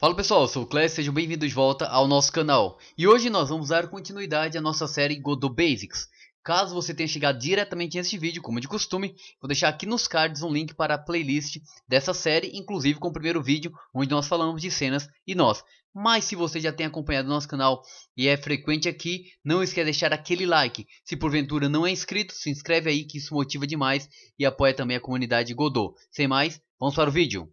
Fala pessoal, eu sou o Clash, sejam bem-vindos de volta ao nosso canal. E hoje nós vamos dar continuidade à nossa série Godot Basics. Caso você tenha chegado diretamente neste vídeo, como de costume, vou deixar aqui nos cards um link para a playlist dessa série, inclusive com o primeiro vídeo onde nós falamos de cenas e nós. Mas se você já tem acompanhado nosso canal e é frequente aqui, não esqueça de deixar aquele like. Se porventura não é inscrito, se inscreve aí que isso motiva demais e apoia também a comunidade Godot. Sem mais, vamos para o vídeo.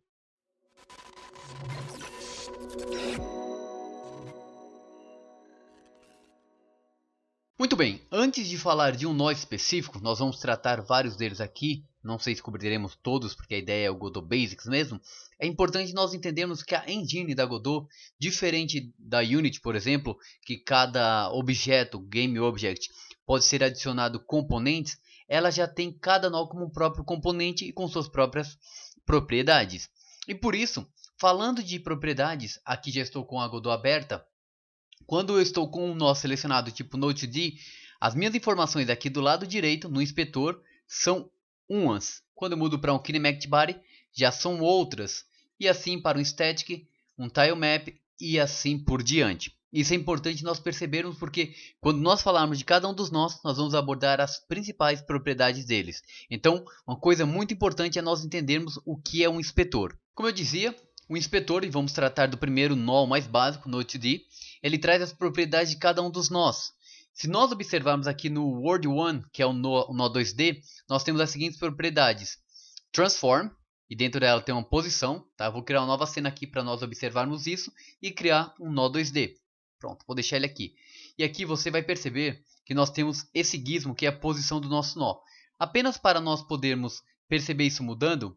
Muito bem, antes de falar de um nó específico, nós vamos tratar vários deles aqui, não sei se cobriremos todos, porque a ideia é o Godot Basics mesmo, é importante nós entendermos que a engine da Godot, diferente da Unity, por exemplo, que cada objeto, Game Object, pode ser adicionado componentes, ela já tem cada nó como um próprio componente e com suas próprias propriedades. E por isso, falando de propriedades, aqui já estou com a Godot aberta, quando eu estou com um nó selecionado tipo D, as minhas informações aqui do lado direito, no inspetor, são umas. Quando eu mudo para um Kinematic Body, já são outras. E assim para um Static, um Tile Map e assim por diante. Isso é importante nós percebermos porque quando nós falarmos de cada um dos nós, nós vamos abordar as principais propriedades deles. Então, uma coisa muito importante é nós entendermos o que é um inspetor. Como eu dizia, o inspetor, e vamos tratar do primeiro nó mais básico, no 2D, ele traz as propriedades de cada um dos nós. Se nós observarmos aqui no Word 1, que é o nó, o nó 2D, nós temos as seguintes propriedades. Transform, e dentro dela tem uma posição. Tá? Vou criar uma nova cena aqui para nós observarmos isso e criar um nó 2D. Pronto, vou deixar ele aqui. E aqui você vai perceber que nós temos esse gizmo, que é a posição do nosso nó. Apenas para nós podermos perceber isso mudando,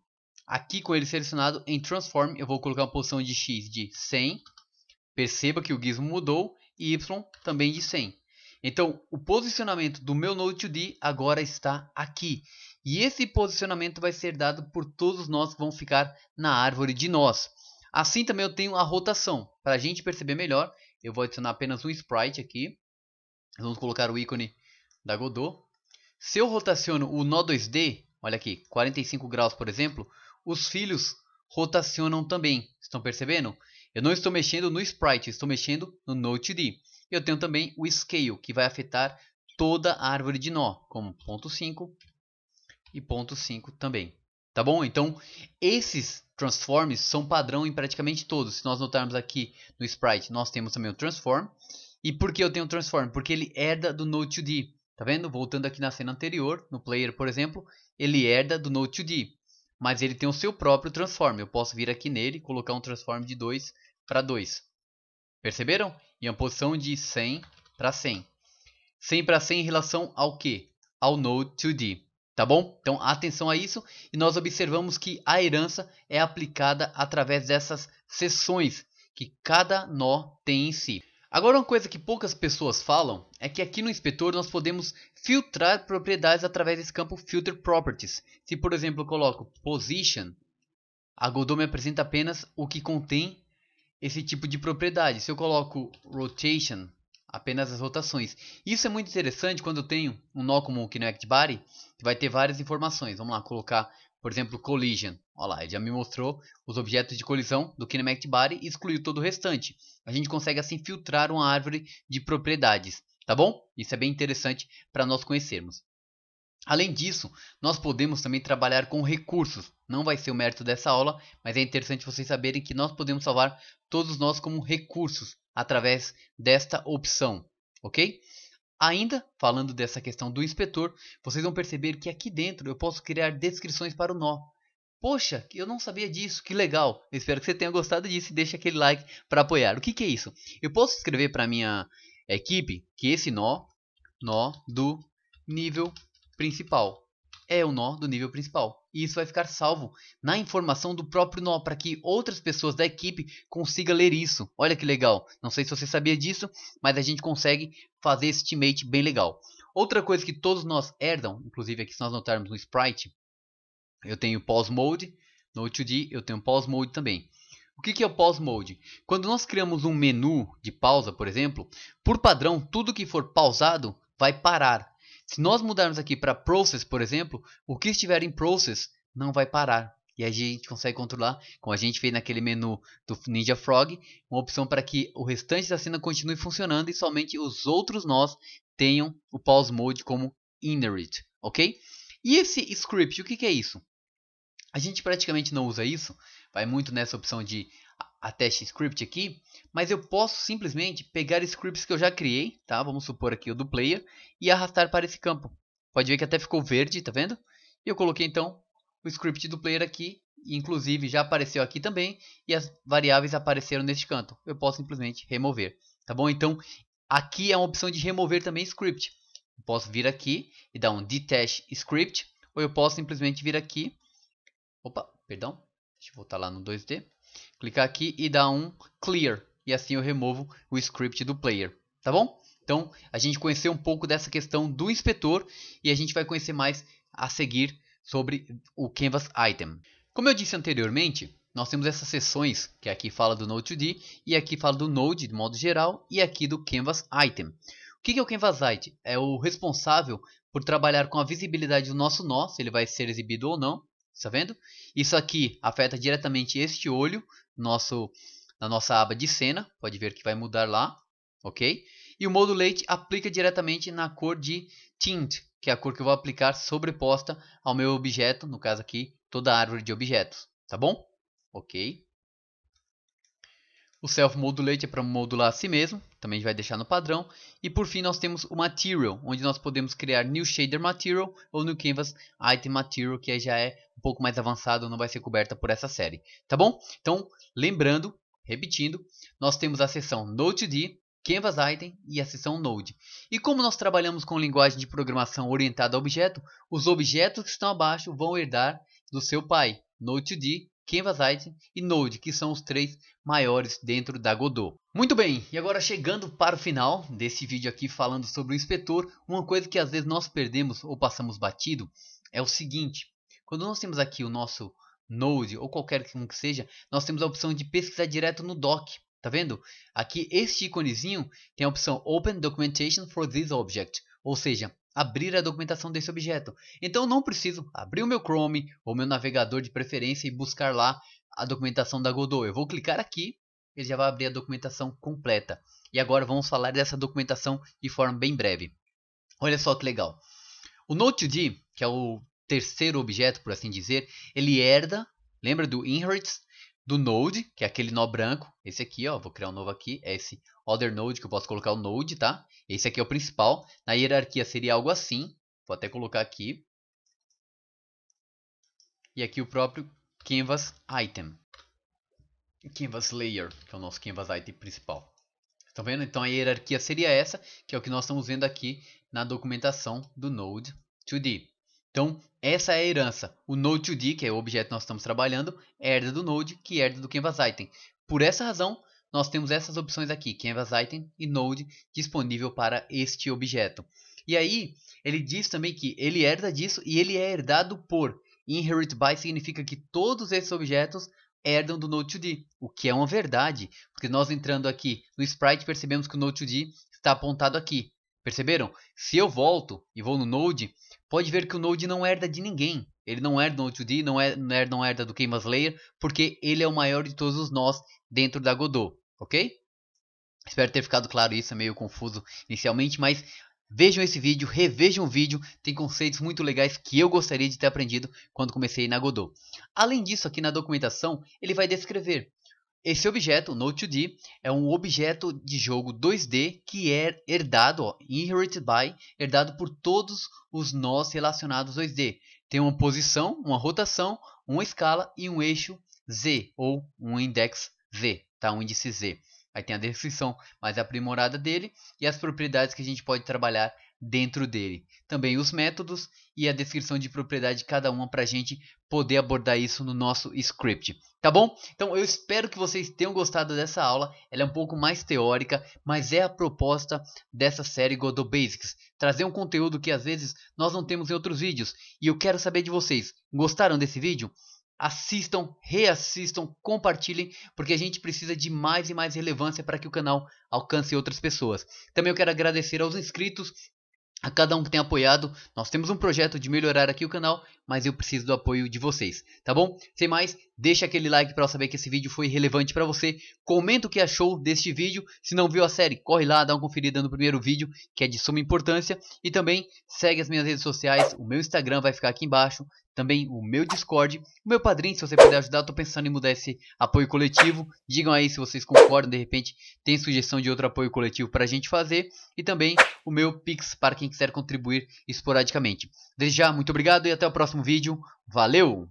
Aqui com ele selecionado em Transform, eu vou colocar uma posição de X de 100. Perceba que o gizmo mudou e Y também de 100. Então, o posicionamento do meu Node2D agora está aqui. E esse posicionamento vai ser dado por todos nós que vão ficar na árvore de nós. Assim também eu tenho a rotação. Para a gente perceber melhor, eu vou adicionar apenas um sprite aqui. Vamos colocar o ícone da Godot. Se eu rotaciono o nó 2D, olha aqui, 45 graus por exemplo, os filhos rotacionam também. Estão percebendo? Eu não estou mexendo no sprite, estou mexendo no Node.d. Eu tenho também o scale, que vai afetar toda a árvore de nó, como ponto 5 e ponto 5 também. Tá bom? Então, esses transforms são padrão em praticamente todos. Se nós notarmos aqui no sprite, nós temos também o transform. E por que eu tenho o transform? Porque ele herda do Node2D. Tá vendo? Voltando aqui na cena anterior, no player, por exemplo, ele herda do Node2D. Mas ele tem o seu próprio transform. Eu posso vir aqui nele e colocar um transform de 2 para 2. Perceberam? Em uma posição de 100 para 100. 100 para 100 em relação ao quê? Ao node 2D. Tá bom? Então atenção a isso. E nós observamos que a herança é aplicada através dessas seções que cada nó tem em si. Agora, uma coisa que poucas pessoas falam é que aqui no inspetor nós podemos filtrar propriedades através desse campo Filter Properties. Se, por exemplo, eu coloco Position, a Godot me apresenta apenas o que contém esse tipo de propriedade. Se eu coloco Rotation, apenas as rotações. Isso é muito interessante quando eu tenho um nó como o Kinect Body, que vai ter várias informações. Vamos lá, colocar por exemplo, collision. Olha lá, ele já me mostrou os objetos de colisão do kinematic body e excluiu todo o restante. A gente consegue assim filtrar uma árvore de propriedades, tá bom? Isso é bem interessante para nós conhecermos. Além disso, nós podemos também trabalhar com recursos. Não vai ser o mérito dessa aula, mas é interessante vocês saberem que nós podemos salvar todos nós como recursos através desta opção, ok? Ainda, falando dessa questão do inspetor, vocês vão perceber que aqui dentro eu posso criar descrições para o nó. Poxa, eu não sabia disso, que legal! Eu espero que você tenha gostado disso e deixa aquele like para apoiar. O que, que é isso? Eu posso escrever para minha equipe que esse nó, nó do nível principal é o nó do nível principal. E isso vai ficar salvo na informação do próprio nó, para que outras pessoas da equipe consigam ler isso. Olha que legal. Não sei se você sabia disso, mas a gente consegue fazer esse teammate bem legal. Outra coisa que todos nós herdam, inclusive aqui se nós notarmos no Sprite, eu tenho Pause Mode, no 2D eu tenho Pause Mode também. O que é o Pause Mode? Quando nós criamos um menu de pausa, por exemplo, por padrão, tudo que for pausado vai parar se nós mudarmos aqui para process, por exemplo, o que estiver em process não vai parar. E a gente consegue controlar, como a gente fez naquele menu do Ninja Frog, uma opção para que o restante da cena continue funcionando e somente os outros nós tenham o pause mode como inherit, ok? E esse script, o que, que é isso? A gente praticamente não usa isso, vai muito nessa opção de attach script aqui, mas eu posso simplesmente pegar scripts que eu já criei, tá? Vamos supor aqui o do player e arrastar para esse campo. Pode ver que até ficou verde, tá vendo? E eu coloquei então o script do player aqui, inclusive já apareceu aqui também e as variáveis apareceram neste canto. Eu posso simplesmente remover, tá bom? Então aqui é uma opção de remover também script. Eu posso vir aqui e dar um detach script ou eu posso simplesmente vir aqui, opa, perdão, Deixa eu voltar lá no 2D. Clicar aqui e dar um clear. E assim eu removo o script do player. Tá bom? Então a gente conheceu um pouco dessa questão do inspetor. E a gente vai conhecer mais a seguir sobre o canvas item. Como eu disse anteriormente, nós temos essas seções, que aqui fala do Node2D, e aqui fala do Node de modo geral, e aqui do Canvas Item. O que é o Canvas Item? É o responsável por trabalhar com a visibilidade do nosso nó, se ele vai ser exibido ou não, Está vendo? Isso aqui afeta diretamente este olho nosso, na nossa aba de cena. Pode ver que vai mudar lá. Ok? E o Modulate aplica diretamente na cor de Tint, que é a cor que eu vou aplicar sobreposta ao meu objeto, no caso aqui, toda a árvore de objetos, tá bom? Ok. O Self Modulate é para modular a si mesmo, também vai deixar no padrão. E por fim nós temos o Material, onde nós podemos criar New Shader Material ou New Canvas Item Material, que já é um pouco mais avançado não vai ser coberta por essa série, tá bom? Então, lembrando, repetindo, nós temos a seção Node.d, Canvas Item e a seção Node. E como nós trabalhamos com linguagem de programação orientada a objeto, os objetos que estão abaixo vão herdar do seu pai, Node.d, Canvas Item e Node, que são os três maiores dentro da Godot. Muito bem, e agora chegando para o final desse vídeo aqui falando sobre o inspetor, uma coisa que às vezes nós perdemos ou passamos batido é o seguinte, quando nós temos aqui o nosso Node ou qualquer um que seja, nós temos a opção de pesquisar direto no doc. Tá vendo? Aqui este íconezinho tem a opção Open Documentation for this Object, ou seja, abrir a documentação desse objeto. Então não preciso abrir o meu Chrome ou meu navegador de preferência e buscar lá a documentação da Godot. Eu vou clicar aqui, ele já vai abrir a documentação completa. E agora vamos falar dessa documentação de forma bem breve. Olha só que legal. O Node2D, que é o terceiro objeto, por assim dizer, ele herda, lembra do inherits do node, que é aquele nó branco, esse aqui, ó, vou criar um novo aqui, é esse other node que eu posso colocar o node, tá? Esse aqui é o principal. Na hierarquia seria algo assim, vou até colocar aqui. E aqui o próprio canvas item. Canvas layer, que é o nosso canvas item principal. Estão vendo? Então a hierarquia seria essa, que é o que nós estamos vendo aqui na documentação do Node 2D. Então, essa é a herança. O Node2D, que é o objeto que nós estamos trabalhando, é herda do Node, que é herda do Canvas Item. Por essa razão, nós temos essas opções aqui, Canvas Item e Node, disponível para este objeto. E aí, ele diz também que ele herda disso e ele é herdado por. Inherit by significa que todos esses objetos herdam do Node2D, o que é uma verdade, porque nós entrando aqui no Sprite percebemos que o Node2D está apontado aqui. Perceberam? Se eu volto e vou no Node, pode ver que o Node não herda de ninguém. Ele não herda do Node2D, não herda, não herda do Canvas Layer, porque ele é o maior de todos os nós dentro da Godot, ok? Espero ter ficado claro isso, é meio confuso inicialmente, mas vejam esse vídeo, revejam o vídeo, tem conceitos muito legais que eu gostaria de ter aprendido quando comecei na Godot. Além disso, aqui na documentação, ele vai descrever esse objeto, Node2D, é um objeto de jogo 2D que é herdado, ó, inherited by, herdado por todos os nós relacionados 2D. Tem uma posição, uma rotação, uma escala e um eixo Z, ou um index Z, tá? um índice Z. Aí tem a descrição mais aprimorada dele e as propriedades que a gente pode trabalhar dentro dele. Também os métodos e a descrição de propriedade de cada uma para a gente poder abordar isso no nosso script. Tá bom? Então eu espero que vocês tenham gostado dessa aula. Ela é um pouco mais teórica, mas é a proposta dessa série Godot Basics. Trazer um conteúdo que às vezes nós não temos em outros vídeos. E eu quero saber de vocês, gostaram desse vídeo? assistam, reassistam, compartilhem, porque a gente precisa de mais e mais relevância para que o canal alcance outras pessoas. Também eu quero agradecer aos inscritos a cada um que tem apoiado. Nós temos um projeto de melhorar aqui o canal mas eu preciso do apoio de vocês, tá bom? Sem mais, deixa aquele like para eu saber que esse vídeo foi relevante para você, comenta o que achou deste vídeo, se não viu a série, corre lá, dá uma conferida no primeiro vídeo, que é de suma importância, e também segue as minhas redes sociais, o meu Instagram vai ficar aqui embaixo, também o meu Discord, o meu padrinho, se você puder ajudar, estou pensando em mudar esse apoio coletivo, digam aí se vocês concordam, de repente tem sugestão de outro apoio coletivo para a gente fazer, e também o meu Pix para quem quiser contribuir esporadicamente. Desde já, muito obrigado e até o próximo próximo vídeo. Valeu!